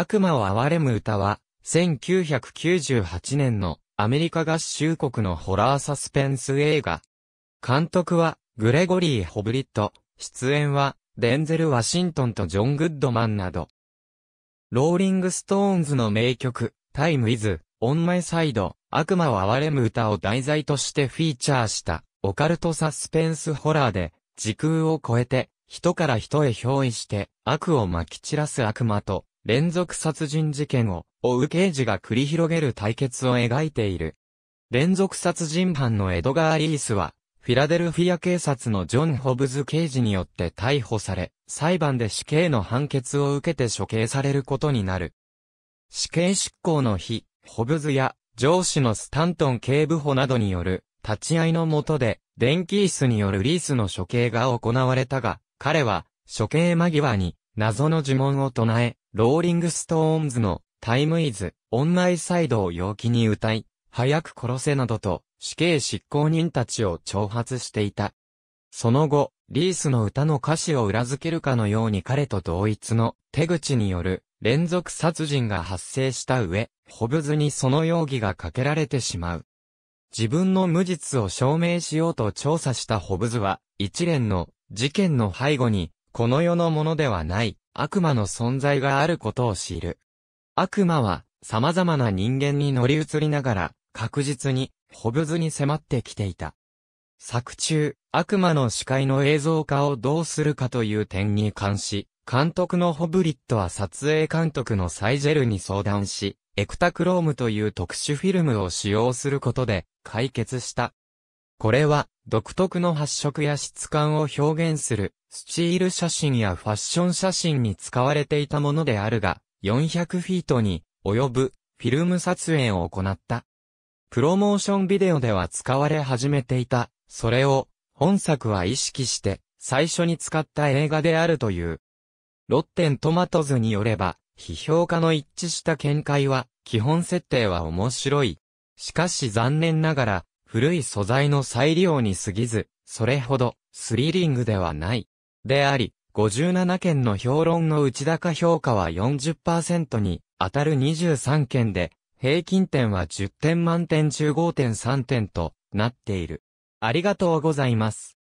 悪魔を憐れむ歌は、1998年のアメリカ合衆国のホラーサスペンス映画。監督は、グレゴリー・ホブリット、出演は、デンゼル・ワシントンとジョン・グッドマンなど。ローリング・ストーンズの名曲、タイム・イズ、オン・マイ・サイド、悪魔を憐れむ歌を題材としてフィーチャーした、オカルトサスペンスホラーで、時空を超えて、人から人へ憑依して、悪を撒き散らす悪魔と、連続殺人事件を追う刑事が繰り広げる対決を描いている。連続殺人犯のエドガー・リースは、フィラデルフィア警察のジョン・ホブズ刑事によって逮捕され、裁判で死刑の判決を受けて処刑されることになる。死刑執行の日、ホブズや上司のスタントン警部補などによる立ち会いのもとで、電気椅子によるリースの処刑が行われたが、彼は処刑間際に謎の呪文を唱え、ローリングストーンズのタイムイズ、オンマイサイドを陽気に歌い、早く殺せなどと死刑執行人たちを挑発していた。その後、リースの歌の歌詞を裏付けるかのように彼と同一の手口による連続殺人が発生した上、ホブズにその容疑がかけられてしまう。自分の無実を証明しようと調査したホブズは、一連の事件の背後にこの世のものではない、悪魔の存在があることを知る。悪魔は、様々な人間に乗り移りながら、確実に、ホブズに迫ってきていた。作中、悪魔の視界の映像化をどうするかという点に関し、監督のホブリットは撮影監督のサイジェルに相談し、エクタクロームという特殊フィルムを使用することで解決した。これは独特の発色や質感を表現する、スチール写真やファッション写真に使われていたものであるが、400フィートに及ぶフィルム撮影を行った。プロモーションビデオでは使われ始めていた、それを本作は意識して最初に使った映画であるという。ロッテントマトズによれば、批評家の一致した見解は、基本設定は面白い。しかし残念ながら、古い素材の再利用に過ぎず、それほどスリリングではない。であり、57件の評論の内高評価は40%に当たる23件で、平均点は10点満点中5.3点となっている。ありがとうございます。